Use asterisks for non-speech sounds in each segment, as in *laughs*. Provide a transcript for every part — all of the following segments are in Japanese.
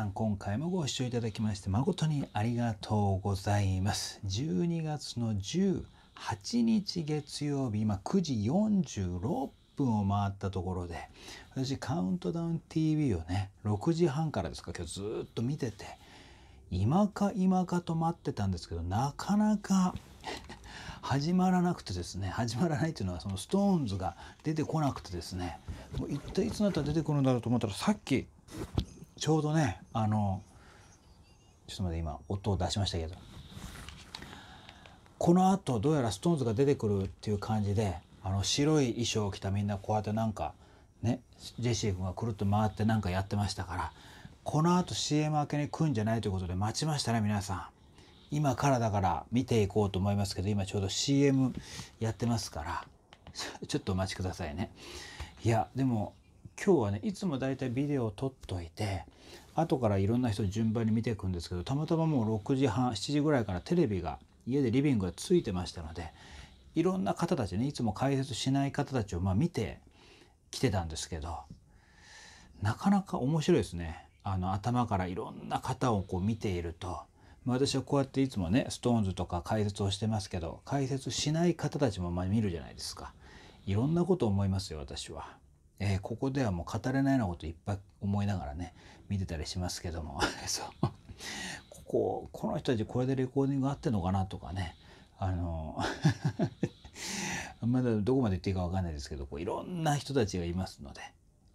さん今回もご視聴いただきまして誠にありがとうございます。12月の18日月曜日、今9時46分を回ったところで、私カウントダウン TV をね、6時半からですか、今日ずっと見てて、今か今かと待ってたんですけど、なかなか *laughs* 始まらなくてですね始まらないというのはそのストーンズが出てこなくてですねもう一体いつになったら出てくるんだろうと思ったらさっきちょうどねあのちょっと待って今音を出しましたけどこのあとどうやら SixTONES が出てくるっていう感じであの白い衣装を着たみんなこうやってなんかねジェシー君がくるっと回ってなんかやってましたからこのあと CM 明けに来るんじゃないということで待ちましたね皆さん今からだから見ていこうと思いますけど今ちょうど CM やってますからちょっとお待ちくださいねいやでも今日はねいつもだいたいビデオを撮っといて後からいろんな人順番に見ていくんですけどたまたまもう6時半7時ぐらいからテレビが家でリビングがついてましたのでいろんな方たちねいつも解説しない方たちをまあ見てきてたんですけどなかなか面白いですねあの頭からいろんな方をこう見ていると。私はこうやっていつもね SixTONES とか解説をしてますけど解説しない方たちもまあ見るじゃないですかいろんなこと思いますよ私は。えー、ここではもう語れないようなこといっぱい思いながらね見てたりしますけども *laughs* そうこここの人たちこれでレコーディング合ってんのかなとかねあの *laughs* まだどこまで言っていいか分かんないですけどこういろんな人たちがいますので、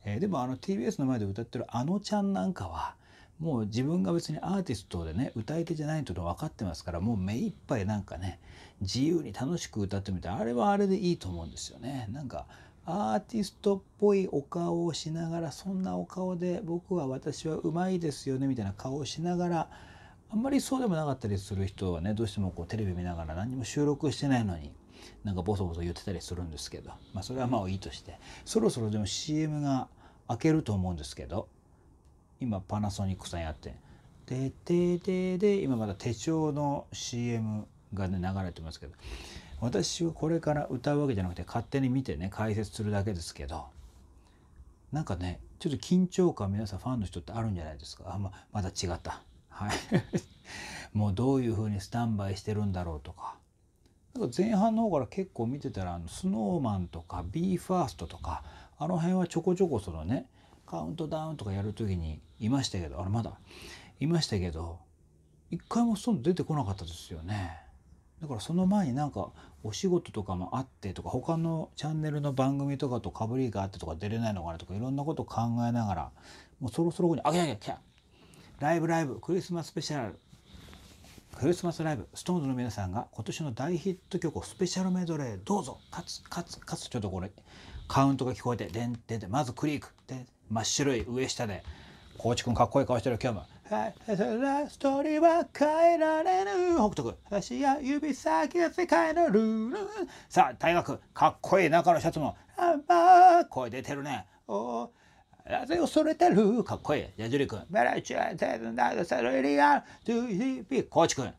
えー、でもあの TBS の前で歌ってるあのちゃんなんかはもう自分が別にアーティストでね歌い手じゃないというのは分かってますからもう目いっぱいなんかね自由に楽しく歌ってみてあれはあれでいいと思うんですよね。なんかアーティストっぽいお顔をしながらそんなお顔で僕は私はうまいですよねみたいな顔をしながらあんまりそうでもなかったりする人はねどうしてもこうテレビ見ながら何も収録してないのになんかボソボソ言ってたりするんですけど、まあ、それはまあいいとしてそろそろでも CM が開けると思うんですけど今パナソニックさんやって「でででで」今まだ手帳の CM がね流れてますけど私はこれから歌うわけじゃなくて勝手に見てね解説するだけですけどなんかねちょっと緊張感皆さんファンの人ってあるんじゃないですかあままだ違ったはい *laughs* もうどういうふうにスタンバイしてるんだろうとかなんか前半の方から結構見てたらあのスノーマンとか BE:FIRST とかあの辺はちょこちょこそのねカウントダウンとかやる時にいましたけどあれまだいましたけど一回もそんな出てこなかったですよね。だからその前になんかお仕事とかもあってとか他のチャンネルの番組とかとかぶりがあってとか出れないのかなとかいろんなこと考えながらもうそろそろここに「あげゃきゃきライブライブクリスマススペシャル」クリスマスライブ STONES の皆さんが今年の大ヒット曲をスペシャルメドレーどうぞカツカツカツちょっとこれカウントが聞こえてでんでんでまずクリークで真っ白い上下で高知くんかっこいい顔してる今日もはい、ラストリーは変えられぬ北斗足や指先で世界のルールさあ大学かっこいい中のシャツもあまあ声出てるねおぜ恐れてるかっこいい矢尻君メラチュアテズナグサルリアントゥーヒーピーコーチ君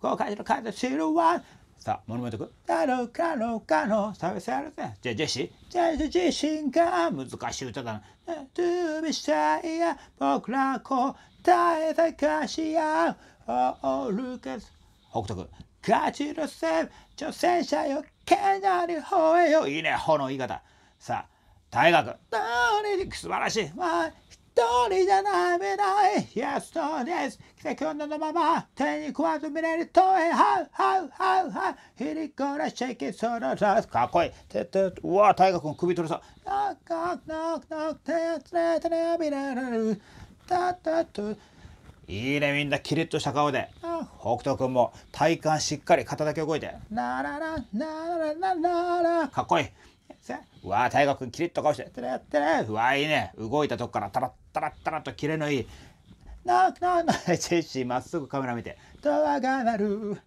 公開の風知るわさあ、モノマネとく。だろうかろうかの、食べされて。じゃあ、ジェシー。じゃあ、自身が難しい歌だな。To be shy や、僕ら答え探し合う。Oh, l o ケ k a 北斗君。ガチロセーブ。挑戦者よ、けなり吠えよ。いいね、ほの言い方。さあ、大河君。素晴らしい。人じゃない見ない Yes, そうです奇今日のまま手に食わず見れるとえハウハウハウハウひりこらシェイキーソロラスかっこいいててうわ大河君首取れそうノックノックノック手を連れてね見られるタタトいいねみんなキリッとした顔で北斗君も体幹しっかり肩だけ動いてなららなららならかっこいいうわ大河君キリッと顔しててれってうわいいね動いたとこからタラッったらったらとキレのいい「ななな *laughs* ジェシーまっすぐカメラ見て「ドアが鳴る」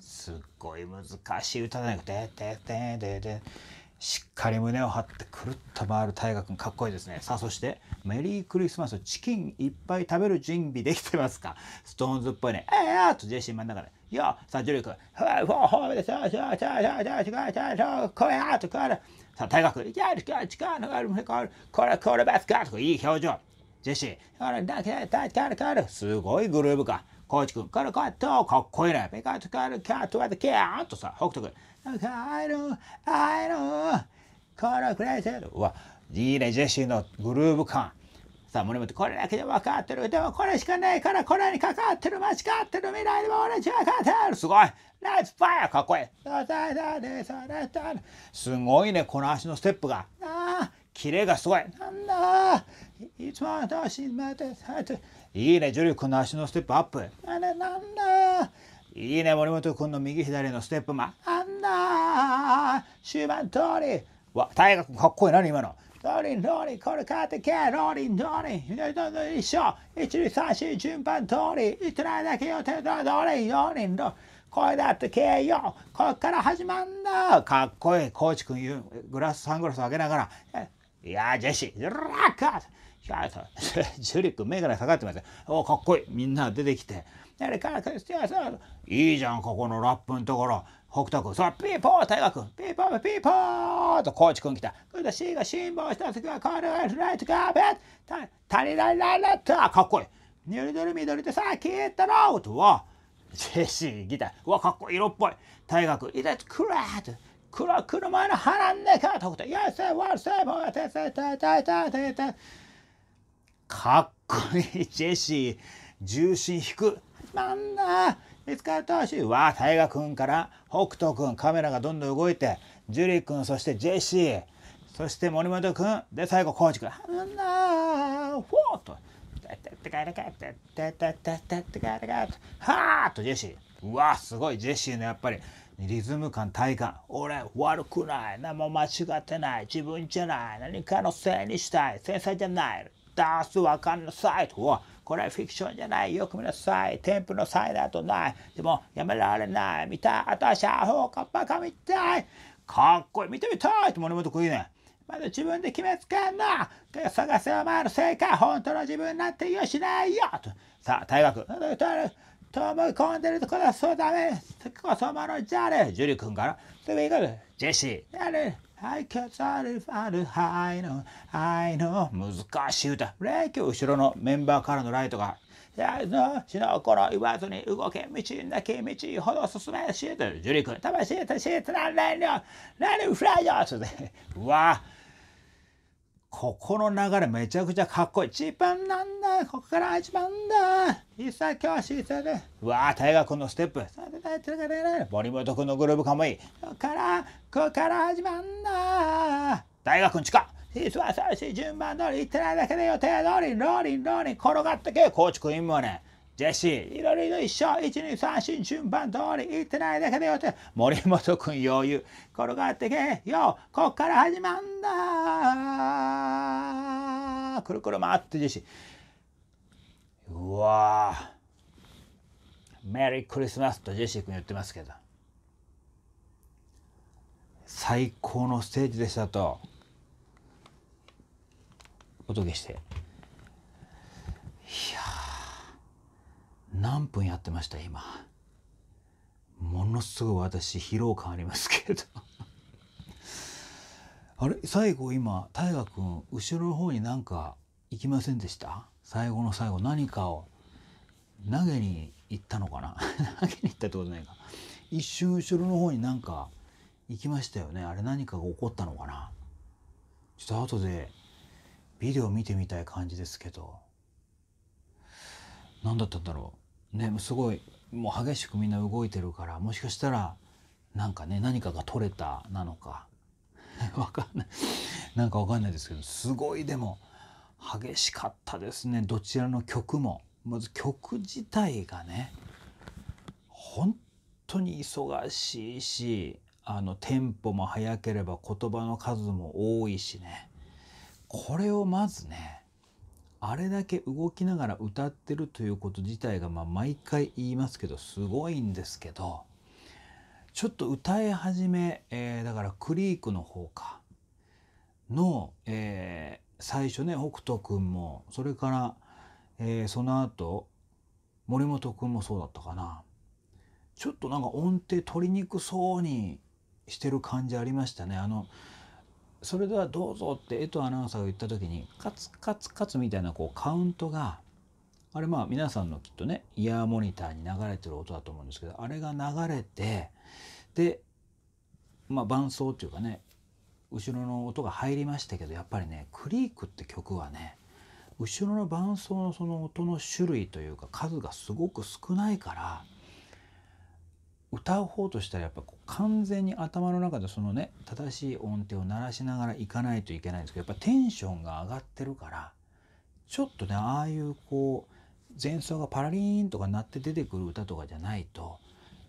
すっごい難しい歌だゃなくて「でででしっかり胸を張ってくるっと回る大河君かっこいいですねさあそしてメリークリスマスチキンいっぱい食べる準備できてますかストーンズっぽいね「ええー、とジェシー真ん中で「よさあジュリー君「はいほうほうでしょしょしょしょしょしょしょこやとこれ」さあ大河君「いや力いあるこれこれバスか」とかいい表情ジェシー、あれだけ、だ、カルカル、すごいグルーブか。コーチ君、カルカット、かっこいいね。ピカットカルカットはキャーとさ、北斗君、カン、アイロン、カルクレイセル。うわ、いいね、ジェシーのグルーブ感。さあ、森本、これだけで分かってる。でもこれしかないから、これにかかってる、間違ってる、未来でも俺ちは勝てる。すごい。ナイスファイアかっこいい。すごいね、この足のステップが。ああ、キレがすごい。なんだ一番足までさていいねジュリ君の足のステップアップあれなんだいいね森本君の右左のステップマンあんだ終盤通りわ大河君かっこいいな、今のロリンロリンこれ買ってけローリンローリン左と一緒一二三四順番通り一ってないだけよ手とローリンローリンロリンこれだってけよこっから始まんだかっこいいコーチ君言うグラスサングラス上げながらいやジェシーラッカージ *laughs* 重力メガネかかってますおかっこいいみんな出てきて誰かってやさいいじゃんここのラップのところ北斗君そうピーポー大河君ピーポーピーポーとコーチ君来たーが辛抱した時はこれはフライトカーペットタリラララッタかっこいいニュルドルドルでさキー言ロたろとはジェシーギターうわかっこいい色っぽい大河君いざクラーと黒車の腹ん中と北斗よせわせぼてせたたたたたかっこいいジェシー重心引くなんだ見つかれたしいわあ大河君から北斗君カメラがどんどん動いてジュリー君そしてジェシーそして森本君で最後コーチ君なんだフォーとはあとジェシーうわすごいジェシーのやっぱりリズム感体感俺悪くない何も間違ってない自分じゃない何かのせいにしたい繊細じゃないダンスわかんなさいとこれはフィクションじゃない。よく見なさい。添付の際だとない。でも、やめられない。見たい。私はアホかっぱかみたい。かっこいい。見てみたいって森本くいね。まず自分で決めつけんな探せは回る正解本当の自分なんて言うしないよとさあ大学飛い込んでるところはそうだね。そこそものじゃれジュリ君からすぐ行くジェシーやれ I can't s i f t i k no, I know 難しい歌。ュー後ろのメンバーからのライトが死の頃言わずに動け道なき道ほど進めしジュリ君魂と知って何何を何フライよーっでわここの流れめちゃくちゃかっこいい。一番なんだここから一番だ一切今日シーズで。うわあ、大河君のステップ。森本君のグルーブかもいい。ここから、ここから始まんだ大河君近っ実は最初順番通り行ってないだけで予定通り、ローリン、ローリン、転がってけ。コーチ君もね。ジェシー、いろいろ一緒、一、二、三、4、順番通り、行ってないだけでよって、森本君余裕、転がってけよ、こっから始まんだくるくる回ってジェシー。うわメリークリスマスとジェシー君言ってますけど、最高のステージでしたと、お届けして。いや何分やってました今ものすごい私疲労感ありますけど *laughs* あれ最後今大河君後ろの方になんか行きませんでした最後の最後何かを投げに行ったのかな *laughs* 投げに行ったってことないか一瞬後ろの方になんか行きましたよねあれ何かが起こったのかなちょっと後でビデオ見てみたい感じですけど何だったんだろうねすごいもう激しくみんな動いてるからもしかしたらなんかね何かが取れたなのか *laughs* わかんないなんかわかんないですけどすごいでも激しかったですねどちらの曲もまず曲自体がね本当に忙しいしあのテンポも速ければ言葉の数も多いしねこれをまずねあれだけ動きながら歌ってるということ自体が、まあ、毎回言いますけどすごいんですけどちょっと歌い始め、えー、だからクリークの方かの、えー、最初ね北斗くんもそれから、えー、その後森本くんもそうだったかなちょっとなんか音程取りにくそうにしてる感じありましたね。あのそれではどうぞって江藤アナウンサーが言った時にカツカツカツみたいなこうカウントがあれまあ皆さんのきっとねイヤーモニターに流れてる音だと思うんですけどあれが流れてでまあ伴奏っていうかね後ろの音が入りましたけどやっぱりねクリークって曲はね後ろの伴奏のその音の種類というか数がすごく少ないから。歌う方としたらやっぱこう完全に頭の中でそのね正しい音程を鳴らしながらいかないといけないんですけどやっぱテンションが上がってるからちょっとねああいうこう前奏がパラリーンとか鳴って出てくる歌とかじゃないと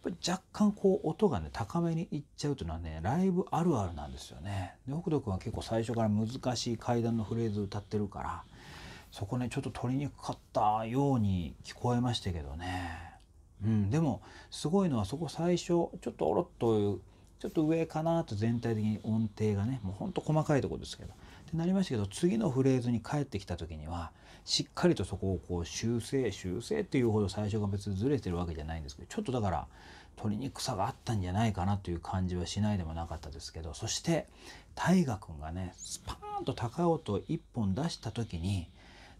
やっぱ若干こう音がね高めにいっちゃうというのはねライブあるあるなんですよね。で北斗君は結構最初から難しい階段のフレーズ歌ってるからそこねちょっと取りにくかったように聞こえましたけどね。うん、でもすごいのはそこ最初ちょっとおろっとちょっと上かなと全体的に音程がねもうほんと細かいとこですけどってなりましたけど次のフレーズに返ってきた時にはしっかりとそこをこう修正修正っていうほど最初が別にずれてるわけじゃないんですけどちょっとだから取りにくさがあったんじゃないかなという感じはしないでもなかったですけどそして大河君がねスパーンと高音1本出した時に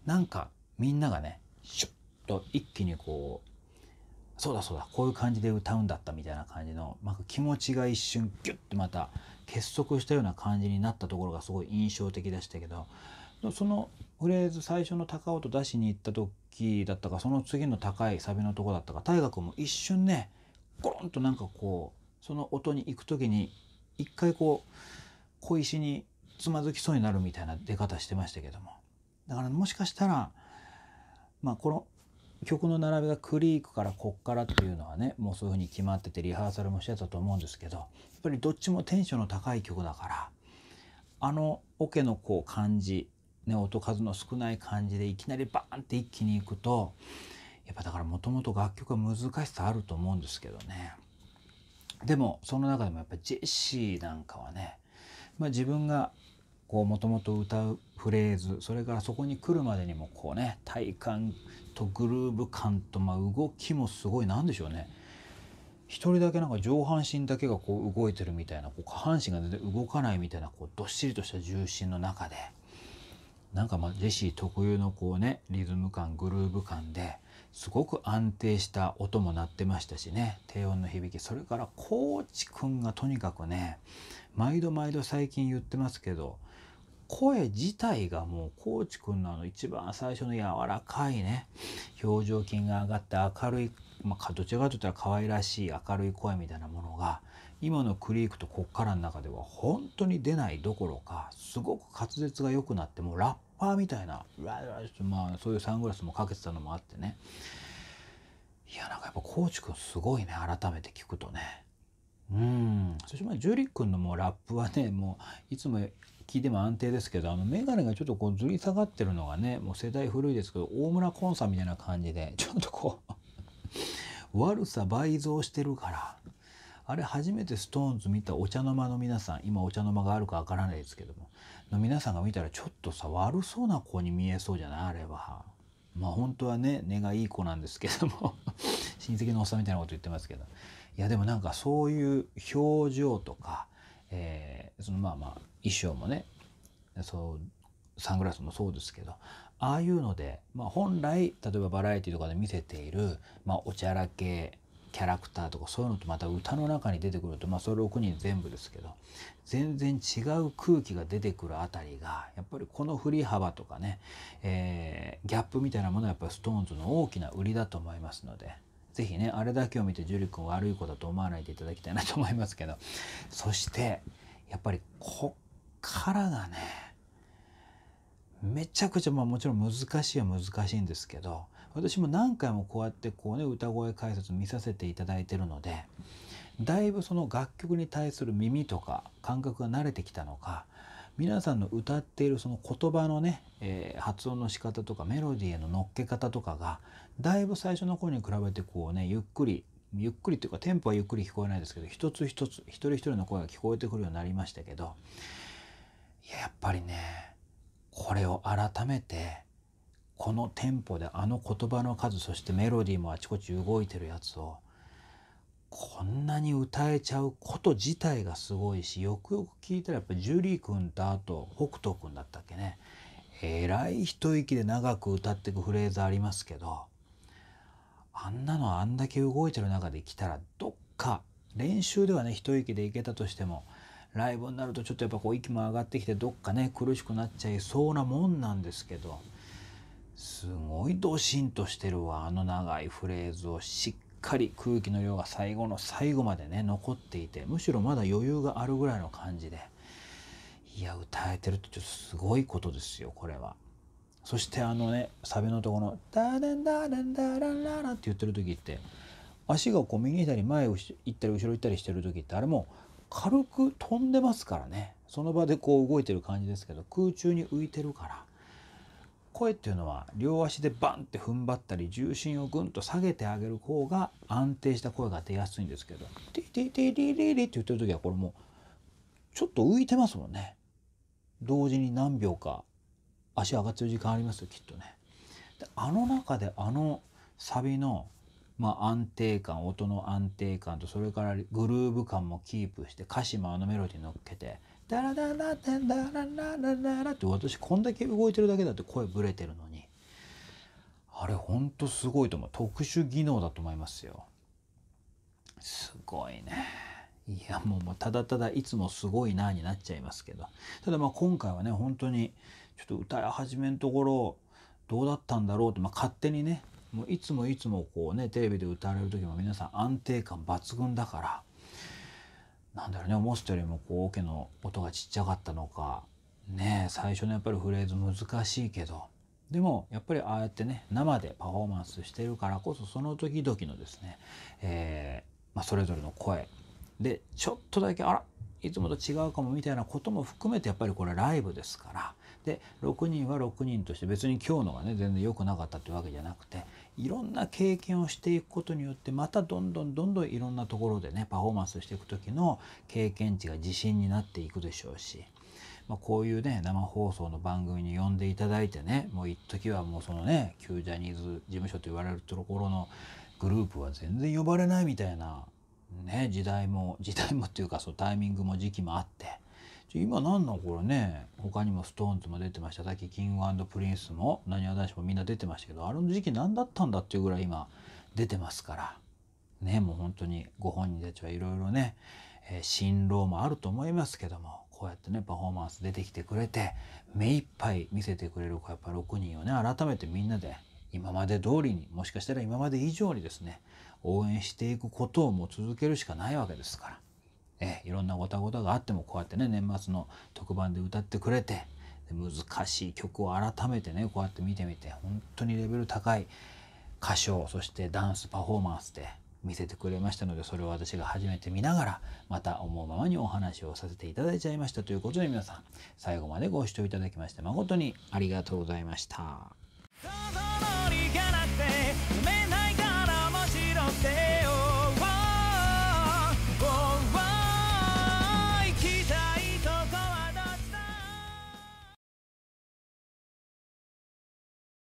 なんかみんながねシュッと一気にこうそうだそうだこういう感じで歌うんだったみたいな感じのまあ、気持ちが一瞬ギュッてまた結束したような感じになったところがすごい印象的でしたけどそのフレーズ最初の高音出しに行った時だったかその次の高いサビのとこだったか大河君も一瞬ねゴロンとなんかこうその音に行く時に一回こう小石につまずきそうになるみたいな出方してましたけどもだからもしかしたらまあこの曲の並びがクリークからこっからっていうのはねもうそういう風に決まっててリハーサルもしてたと思うんですけどやっぱりどっちもテンションの高い曲だからあのオケのこう感じ、ね、音数の少ない感じでいきなりバーンって一気にいくとやっぱだからもともと楽曲は難しさあると思うんですけどねでもその中でもやっぱジェシーなんかはね、まあ、自分がこうもともと歌うフレーズそれからそこに来るまでにもこうね体感とグルーヴ感と、まあ、動きもすごいなんでしょうね一人だけなんか上半身だけがこう動いてるみたいなこう下半身が全然動かないみたいなこうどっしりとした重心の中でなんかまあジェシー特有のこうねリズム感グルーブ感ですごく安定した音も鳴ってましたしね低音の響きそれからコーチくんがとにかくね毎度毎度最近言ってますけど声自体がもうコーチくんのあの一番最初の柔らかいね表情筋が上がって明るい、まあ、どちらかといったら可愛らしい明るい声みたいなものが今のクリークとこっからの中では本当に出ないどころかすごく滑舌が良くなってもうラッパーみたいなまあそういうサングラスもかけてたのもあってねいやなんかやっぱコーチくんすごいね改めて聞くとね。うんまあジュリ君のもうラップはねもういつも聞いても安定ですけどあの眼鏡がちょっとこうずり下がってるのがねもう世代古いですけど大村コンサみたいな感じでちょっとこう *laughs* 悪さ倍増してるからあれ初めて SixTONES 見たお茶の間の皆さん今お茶の間があるかわからないですけどもの皆さんが見たらちょっとさ悪そうな子に見えそうじゃないあれは。まあ本当はね根がいい子なんですけども *laughs* 親戚のおっさんみたいなこと言ってますけど。いやでもなんかそういう表情とか、えー、そのまあまあ衣装もねそうサングラスもそうですけどああいうので、まあ、本来例えばバラエティとかで見せている、まあ、おちゃらけキャラクターとかそういうのとまた歌の中に出てくるとまあそれ6人全部ですけど全然違う空気が出てくるあたりがやっぱりこの振り幅とかね、えー、ギャップみたいなものはやっぱり SixTONES の大きな売りだと思いますので。是非ねあれだけを見て樹リ君悪い子だと思わないでいただきたいなと思いますけどそしてやっぱりこっからがねめちゃくちゃまあもちろん難しいは難しいんですけど私も何回もこうやってこうね歌声解説見させていただいてるのでだいぶその楽曲に対する耳とか感覚が慣れてきたのか皆さんの歌っているその言葉のね、えー、発音の仕方とかメロディーへの乗っけ方とかがだいぶ最初の頃に比べてこうねゆっくりゆっくりというかテンポはゆっくり聞こえないですけど一つ一つ一人一人の声が聞こえてくるようになりましたけどいややっぱりねこれを改めてこのテンポであの言葉の数そしてメロディーもあちこち動いてるやつをこんなに歌えちゃうこと自体がすごいしよくよく聞いたらやっぱジュリー君とあと北斗君だったっけねえらい一息で長く歌ってくフレーズありますけどあんなのあんだけ動いてる中で来たらどっか練習ではね一息でいけたとしてもライブになるとちょっとやっぱこう息も上がってきてどっかね苦しくなっちゃいそうなもんなんですけどすごいドシンとしてるわあの長いフレーズをしっかり空気の量が最後の最後までね残っていてむしろまだ余裕があるぐらいの感じでいや歌えてるってちょっとすごいことですよこれは。そしてあのねサビのところの「ダーダンダーダンダーランララ」って言ってる時って足がこう右にいたり前行ったり後ろ行ったりしてる時ってあれも軽く飛んでますからねその場でこう動いてる感じですけど空中に浮いてるから声っていうのは両足でバンって踏ん張ったり重心をぐんと下げてあげる方が安定した声が出やすいんですけど「ティティティリリリ」って言ってる時はこれもうちょっと浮いてますもんね。同時に何秒か足上がってる時間ありますよきっとね。であの中であのサビのまあ、安定感音の安定感とそれからグルーヴ感もキープして歌詞もあのメロディー乗っけて「ダラダラダララララララ」って私こんだけ動いてるだけだって声ブレてるのにあれほんとすごいと思う特殊技能だと思いますよすごいねいやもうただただいつもすごいなになっちゃいますけどただまあ今回はね本当にちょっと歌い始めのところどうだったんだろうって、まあ、勝手にねもういつもいつもこうねテレビで歌われる時も皆さん安定感抜群だからなんだろうね思ってたよりもこうオケの音がちっちゃかったのかね最初のやっぱりフレーズ難しいけどでもやっぱりああやってね生でパフォーマンスしてるからこそその時々のですね、えー、まあ、それぞれの声でちょっとだけあらいつもと違うかもみたいなことも含めてやっぱりこれライブですからで6人は6人として別に今日のがね全然良くなかったってわけじゃなくていろんな経験をしていくことによってまたどんどんどんどんいろんなところでねパフォーマンスしていく時の経験値が自信になっていくでしょうし。まあ、こういうね生放送の番組に呼んでいただいてねもう一時はもうそのね旧ジャニーズ事務所と言われるところのグループは全然呼ばれないみたいな、ね、時代も時代もっていうかそのタイミングも時期もあって。今何のこれね他にも SixTONES も出てましたさっきキングプリンスもなにわ男子もみんな出てましたけどあの時期何だったんだっていうぐらい今出てますからねもう本当にご本人たちはいろいろね、えー、辛労もあると思いますけどもこうやってねパフォーマンス出てきてくれて目いっぱい見せてくれるやっぱ6人をね改めてみんなで今まで通りにもしかしたら今まで以上にですね応援していくことをもう続けるしかないわけですからえいろんなごたごたがあってもこうやってね年末の特番で歌ってくれて難しい曲を改めてねこうやって見てみて本当にレベル高い歌唱そしてダンスパフォーマンスで見せてくれましたのでそれを私が初めて見ながらまた思うままにお話をさせていただいちゃいましたということで皆さん最後までご視聴いただきまして誠にありがとうございました。